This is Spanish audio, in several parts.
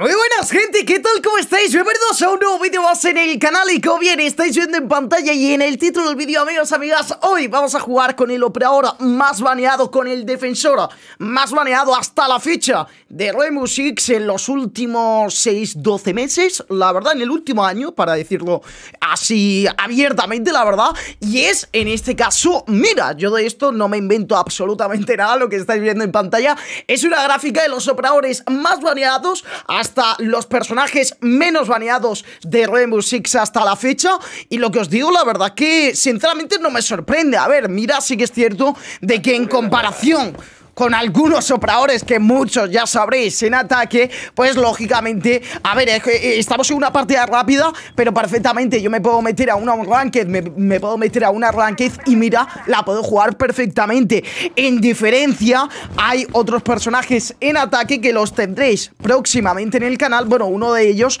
Muy buenas gente, ¿qué tal? ¿Cómo estáis? Bienvenidos a un nuevo vídeo más en el canal y como bien estáis viendo en pantalla y en el título del vídeo amigos, amigas Hoy vamos a jugar con el operador más baneado, con el defensor más baneado hasta la fecha de Remu en los últimos 6-12 meses La verdad, en el último año, para decirlo así abiertamente la verdad Y es en este caso, mira, yo de esto no me invento absolutamente nada, lo que estáis viendo en pantalla Es una gráfica de los operadores más baneados hasta los personajes menos baneados de Rainbow Six hasta la fecha. Y lo que os digo, la verdad que sinceramente no me sorprende. A ver, mira, sí que es cierto de que en comparación con algunos sopraores que muchos ya sabréis en ataque, pues lógicamente, a ver, eh, estamos en una partida rápida, pero perfectamente yo me puedo meter a una ranked, me, puedo meter a una ranked y mira, la puedo jugar perfectamente. En diferencia, hay otros personajes en ataque que los tendréis próximamente en el canal, bueno, uno de ellos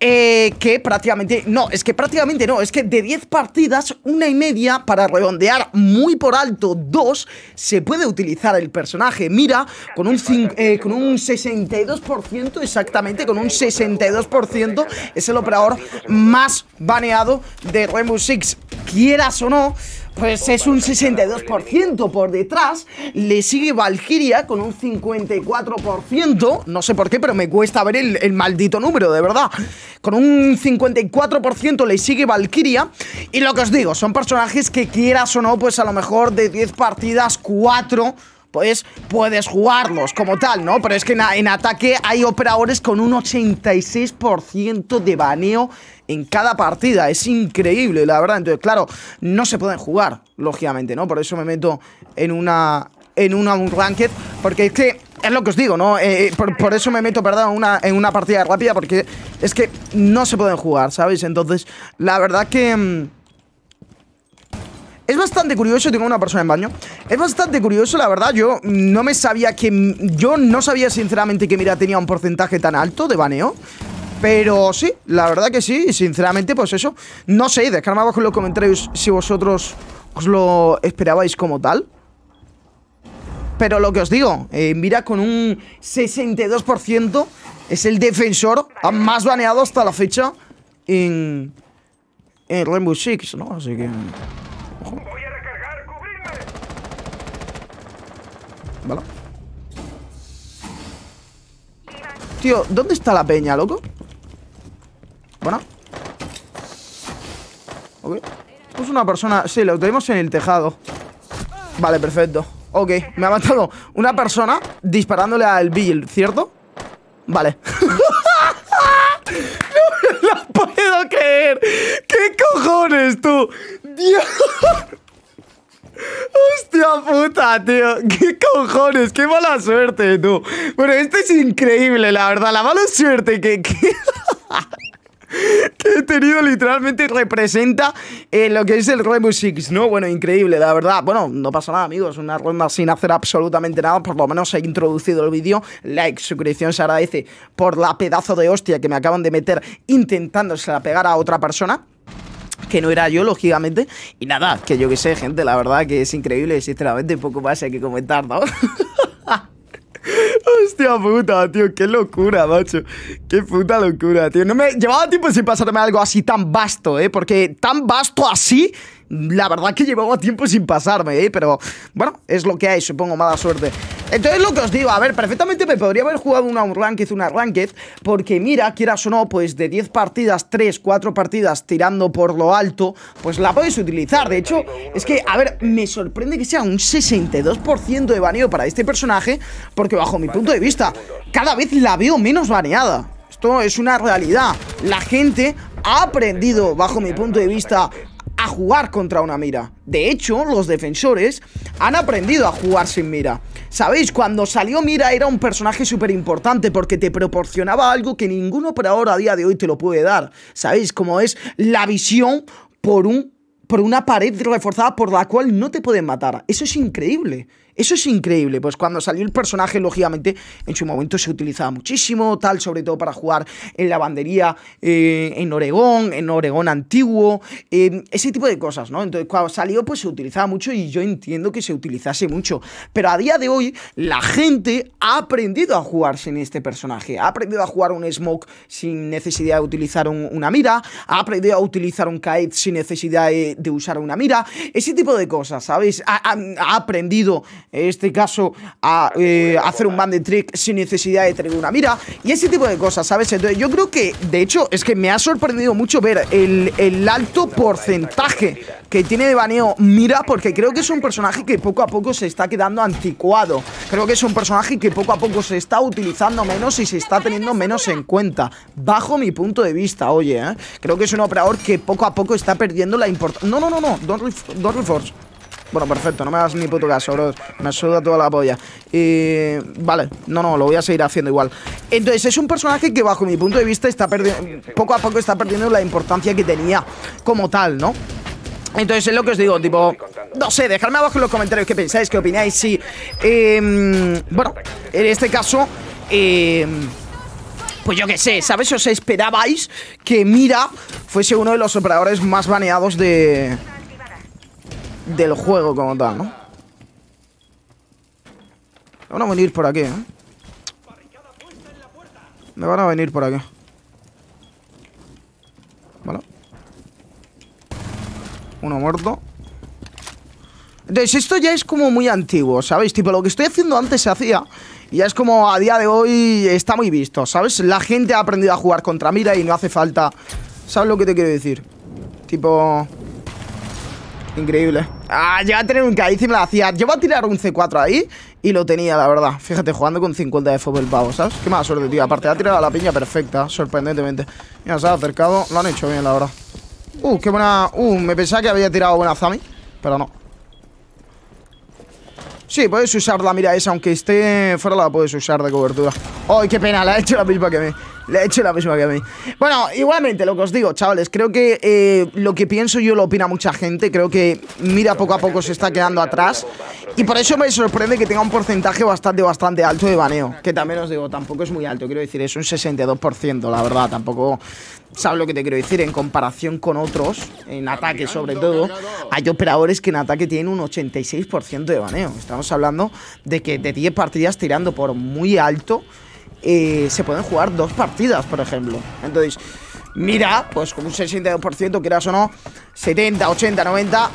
eh, que prácticamente, no, es que prácticamente no, es que de 10 partidas, una y media para redondear muy por alto, dos, se puede utilizar el personaje Mira, con un, eh, con un 62% exactamente, con un 62% es el operador más baneado de Rainbow Six. Quieras o no, pues es un 62% por detrás. Le sigue Valkyria con un 54%. No sé por qué, pero me cuesta ver el, el maldito número, de verdad. Con un 54% le sigue Valkyria. Y lo que os digo, son personajes que quieras o no, pues a lo mejor de 10 partidas, 4 pues puedes jugarlos como tal, ¿no? Pero es que en, ataque hay operadores con un 86% de baneo en cada partida. Es increíble, la verdad. Entonces, claro, no se pueden jugar, lógicamente, ¿no? Por eso me meto en una en una un ranked Porque es que, es lo que os digo, ¿no? Eh, eh, por, eso me meto, perdón, una, en una partida rápida Porque es que no se pueden jugar, ¿sabéis? Entonces, la verdad que... Mm, es bastante curioso, tengo una persona en baño. Es bastante curioso, la verdad. Yo no me sabía que. Yo no sabía sinceramente que Mira tenía un porcentaje tan alto de baneo. Pero sí, la verdad que sí. Y sinceramente, pues eso. No sé, dejadme abajo en los comentarios si vosotros os lo esperabais como tal. Pero lo que os digo, eh, Mira con un 62% es el defensor más baneado hasta la fecha en, en Rainbow Six, ¿no? Así que... ¿vale? Tío, ¿dónde está la peña, loco? Bueno Ok Pues una persona... Sí, lo tenemos en el tejado Vale, perfecto Ok, me ha matado una persona disparándole al Bill, ¿cierto? Vale No me lo puedo creer ¿Qué cojones, tú? Dios Hostia puta, tío ¿Qué cojones, qué mala suerte, tú. Bueno, esto es increíble, la verdad. La mala suerte que... he tenido literalmente representa en lo que es el Rainbow Six, ¿no? Bueno, increíble, la verdad. Bueno, no pasa nada, amigos. Una ronda sin hacer absolutamente nada. Por lo menos he introducido el vídeo. Like, suscripción se agradece por la pedazo de hostia que me acaban de meter intentándosela pegar a otra persona que no era yo, lógicamente. Y nada, que yo qué sé, gente, la verdad que es increíble, sinceramente, poco más hay que comentar, ¿no? Hostia puta, tío, qué locura, macho. Qué puta locura, tío. No me llevaba tiempo sin pasarme algo así tan vasto, ¿eh? Porque tan vasto así, la verdad que llevaba tiempo sin pasarme, ¿eh? Pero bueno, es lo que hay, supongo, mala suerte. Entonces lo que os digo, a ver, perfectamente me podría haber jugado una Unranked, una Ranked Porque mira, quieras o no, pues de 10 partidas, 3, 4 partidas tirando por lo alto Pues la podéis utilizar, de hecho, es que, a ver, me sorprende que sea un 62% de baneo para este personaje Porque bajo mi punto de vista, cada vez la veo menos baneada Esto es una realidad, la gente... Ha aprendido, bajo mi punto de vista, a jugar contra una mira. De hecho, los defensores han aprendido a jugar sin mira. ¿Sabéis? Cuando salió Mira era un personaje súper importante porque te proporcionaba algo que ninguno por ahora a día de hoy te lo puede dar. ¿Sabéis? Como es la visión por un por una pared reforzada por la cual no te pueden matar. Eso es increíble. Eso es increíble, pues cuando salió el personaje, lógicamente, en su momento se utilizaba muchísimo, tal, sobre todo para jugar en la eh, en Oregón, en Oregón antiguo, eh, ese tipo de cosas, ¿no? Entonces, cuando salió, pues se utilizaba mucho y yo entiendo que se utilizase mucho. Pero a día de hoy, la gente ha aprendido a jugar sin este personaje, ha aprendido a jugar un smoke sin necesidad de utilizar una mira, ha aprendido a utilizar un kite sin necesidad de, usar una mira, ese tipo de cosas, ¿sabes? ha aprendido en este caso, a eh, hacer un bandit trick sin necesidad de tener una mira y ese tipo de cosas, ¿sabes? Entonces, yo creo que, de hecho, es que me ha sorprendido mucho ver el, alto porcentaje que tiene de baneo mira, porque creo que es un personaje que poco a poco se está quedando anticuado. Creo que es un personaje que poco a poco se está utilizando menos y se está teniendo menos en cuenta, bajo mi punto de vista, oye, ¿eh? Creo que es un operador que poco a poco está perdiendo la importancia. No, no, no, no, don't, re reforce. Bueno, perfecto, no me das ni puto caso, bro. Me suda toda la polla. Y. Vale, no, no, lo voy a seguir haciendo igual. Entonces, es un personaje que, bajo mi punto de vista, está perdiendo. Poco a poco está perdiendo la importancia que tenía como tal, ¿no? Entonces es lo que os digo, tipo, no sé, dejadme abajo en los comentarios qué pensáis, qué opináis, si... Em, bueno, en este caso, em, pues yo qué sé, ¿sabes? ¿Os esperabais que Mira fuese uno de los operadores más baneados de, del juego como tal, ¿no? Me van a venir por aquí, ¿eh? Me van a venir por aquí. Vale. Uno muerto. Entonces, esto ya es como muy antiguo, ¿sabéis? Tipo, lo que estoy haciendo antes se hacía y ya es como a día de hoy está muy visto, ¿sabes? La gente ha aprendido a jugar contra mira y no hace falta... ¿Sabes lo que te quiero decir? Tipo... Increíble. Ah, llega a tener un caíz y me la hacía. Yo voy a tirar un C4 ahí y lo tenía, la verdad. Fíjate, jugando con 50 de fútbol pavo, ¿sabes? Qué mala suerte, tío. Aparte, ha tirado la piña perfecta, sorprendentemente. Mira, se ha acercado. Lo han hecho bien, la verdad. Uh, qué buena... Uh, me pensaba que había tirado buena Zami, pero no. Sí, puedes usar la mira esa, aunque esté fuera la puedes usar de cobertura. ¡Ay, qué pena! Le ha hecho la misma que me... Le hecho la misma que a mí. Bueno, igualmente lo que os digo, chavales, creo que eh, lo que pienso yo lo opina mucha gente. Creo que Mira poco a poco se está quedando atrás. Y por eso me sorprende que tenga un porcentaje bastante, bastante alto de baneo. Que también os digo, tampoco es muy alto. Quiero decir, es un 62%, la verdad. Tampoco sabes lo que te quiero decir. En comparación con otros, en ataque sobre todo, hay operadores que en ataque tienen un 86% de baneo. Estamos hablando de que de 10 partidas tirando por muy alto eh, se pueden jugar dos partidas, por ejemplo. Entonces, mira, pues con un 62%, quieras o no, 70, 80, 90,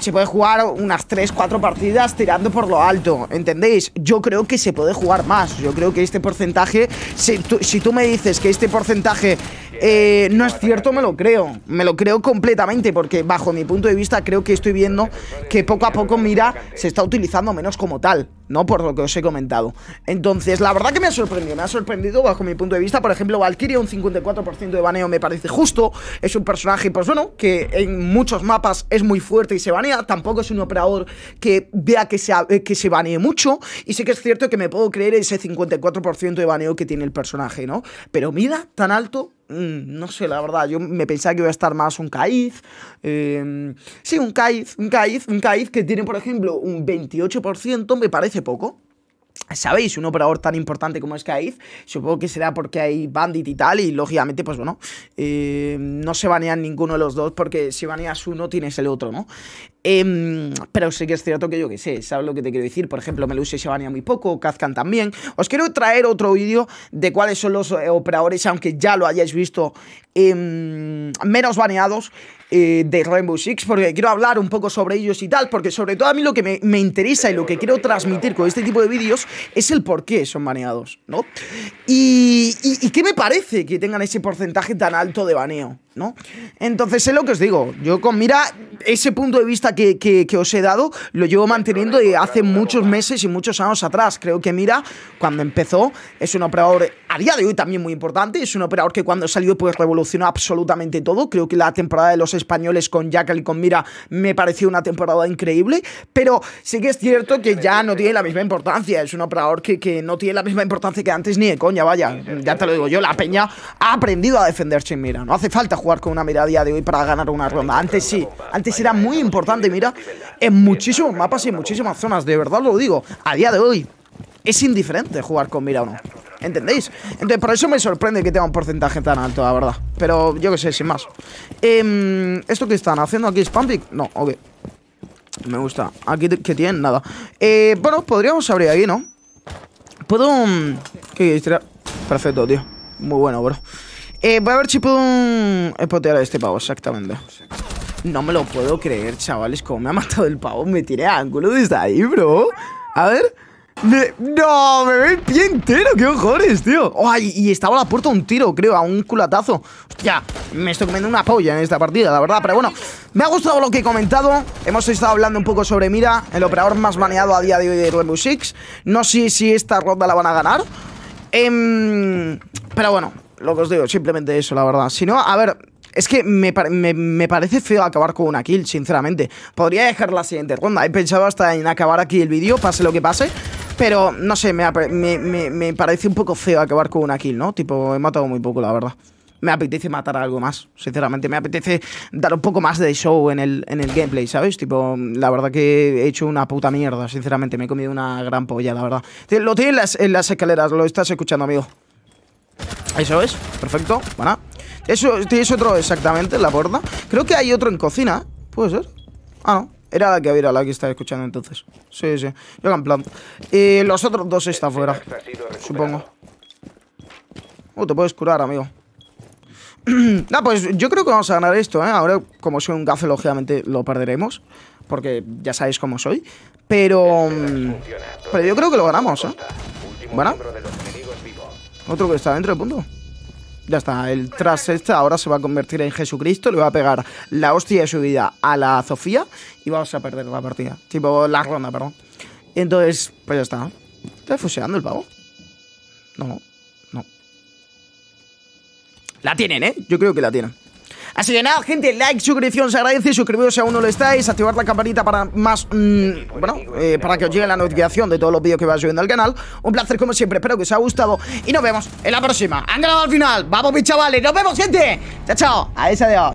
se puede jugar unas 3, 4 partidas tirando por lo alto, ¿entendéis? Yo creo que se puede jugar más, yo creo que este porcentaje, si tú, si tú me dices que este porcentaje eh, no es cierto, me lo creo. Me lo creo completamente porque bajo mi punto de vista creo que estoy viendo que poco a poco Mira se está utilizando menos como tal, ¿no? Por lo que os he comentado. Entonces, la verdad que me ha sorprendido. Me ha sorprendido bajo mi punto de vista. Por ejemplo, Valkyria, un 54% de baneo me parece justo. Es un personaje, pues bueno, que en muchos mapas es muy fuerte y se banea. Tampoco es un operador que vea que se, que se banee mucho. Y sí que es cierto que me puedo creer ese 54% de baneo que tiene el personaje, ¿no? Pero mira, tan alto Mm, no sé, la verdad, yo me pensaba que iba a estar más un Caiz. Em, sí, un Caiz, un Caiz, un Caiz que tiene, por ejemplo, un 28%, me parece poco. Sabéis, un operador tan importante como es Caiz, supongo que será porque hay Bandit y tal, y lógicamente, pues bueno, em, no se banean ninguno de los dos, porque si baneas uno tienes el otro, ¿no? Em, pero sé que es cierto que yo que sé, ¿sabes lo que te quiero decir? Por ejemplo, se banea muy poco, Kazkan también. Os quiero traer otro vídeo de cuáles son los eh, operadores, aunque ya lo hayáis visto, em, menos baneados eh, de Rainbow Six, porque quiero hablar un poco sobre ellos y tal, porque sobre todo a mí lo que me, interesa y lo que quiero transmitir con este tipo de vídeos es el por qué son baneados, ¿no? y qué me parece que tengan ese porcentaje tan alto de baneo. ¿no? Entonces es lo que os digo, yo con mira ese punto de vista que, os he dado lo llevo manteniendo hace muchos meses y muchos años atrás, creo que mira cuando empezó es un operador a día de hoy también muy importante, es un operador que cuando salió pues revolucionó absolutamente todo, creo que la temporada de los españoles con Jackal y con Mira me pareció una temporada increíble, pero sí que es cierto que ya no tiene la misma importancia, es un operador que, que no tiene la misma importancia que antes ni de coña, vaya, ya te lo digo yo, la peña ha aprendido a defenderse en Mira, no hace falta jugar con una mirada a día de hoy para ganar una ronda. Antes sí, antes era muy importante, mira, en muchísimos mapas y en muchísimas zonas, de verdad lo digo. A día de hoy es indiferente jugar con mira o no. ¿Entendéis? Entonces, por eso me sorprende que tenga un porcentaje tan alto, la verdad. Pero yo qué sé, sin más. Em, ¿Esto que están haciendo aquí? ¿Spam No, ok. Me gusta. Aquí que tienen nada. Eh, bueno, podríamos abrir ahí, ¿no? Puedo... Mm, ¿Qué Perfecto, tío. Muy bueno, bro. Eh, voy a ver si puedo un... Eh, a este pavo, exactamente. No me lo puedo creer, chavales, como me ha matado el pavo. Me tiré ángulo desde ahí, bro. A ver... No, me ve el pie entero, qué ojores, tío y estaba a la puerta un tiro, creo, a un culatazo Hostia, me estoy comiendo una polla en esta partida, la verdad Pero bueno, me ha gustado lo que he comentado Hemos estado hablando un poco sobre Mira El operador más baneado a día de hoy de Rainbow Six No sé si esta ronda la van a ganar em, Pero bueno, lo que os digo, simplemente eso, la verdad. Si no, a ver, es que me, parece feo acabar con una kill, sinceramente. Podría dejar la siguiente ronda. He pensado hasta en acabar aquí el vídeo, pase lo que pase. Pero, no sé, me, me, parece un poco feo acabar con una kill, ¿no? Tipo, he matado muy poco, la verdad. Me apetece matar algo más, sinceramente. Me apetece dar un poco más de show en el, en el gameplay, ¿sabes? Tipo, la verdad que he hecho una puta mierda, sinceramente. Me he comido una gran polla, la verdad. Lo tienes en las escaleras, lo estás escuchando, amigo. Eso es, perfecto, bueno Eso, tienes otro exactamente en la puerta Creo que hay otro en cocina, ¿puede ser? Ah, no, era la que había, la que estaba escuchando entonces Sí, sí, yo en plan Y los otros dos están fuera este Supongo Oh, te puedes curar, amigo Nah, pues yo creo que vamos a ganar esto, ¿eh? Ahora, como soy un gafe, lógicamente lo perderemos Porque ya sabéis cómo soy Pero... Mm, este pero yo creo que lo ganamos, ¿eh? Bueno otro que está dentro del punto. Ya está, el tras este ahora se va a convertir en Jesucristo, le va a pegar la hostia de su vida a la Sofía y vamos a perder la partida. Tipo, la ronda, perdón. Entonces, pues ya está. ¿Está fuseando el pavo? No, no. La tienen, ¿eh? Yo creo que la tienen. Así que nada, gente, like, suscripción se agradece, suscribiros si aún no lo estáis, activar la campanita para más, mm, bueno, eh, para que os llegue la notificación de todos los vídeos que va subiendo al canal. Un placer como siempre, espero que os haya gustado y nos vemos en la próxima. Han grabado al final, vamos mis chavales, nos vemos gente. Chao, chao, adiós, adiós.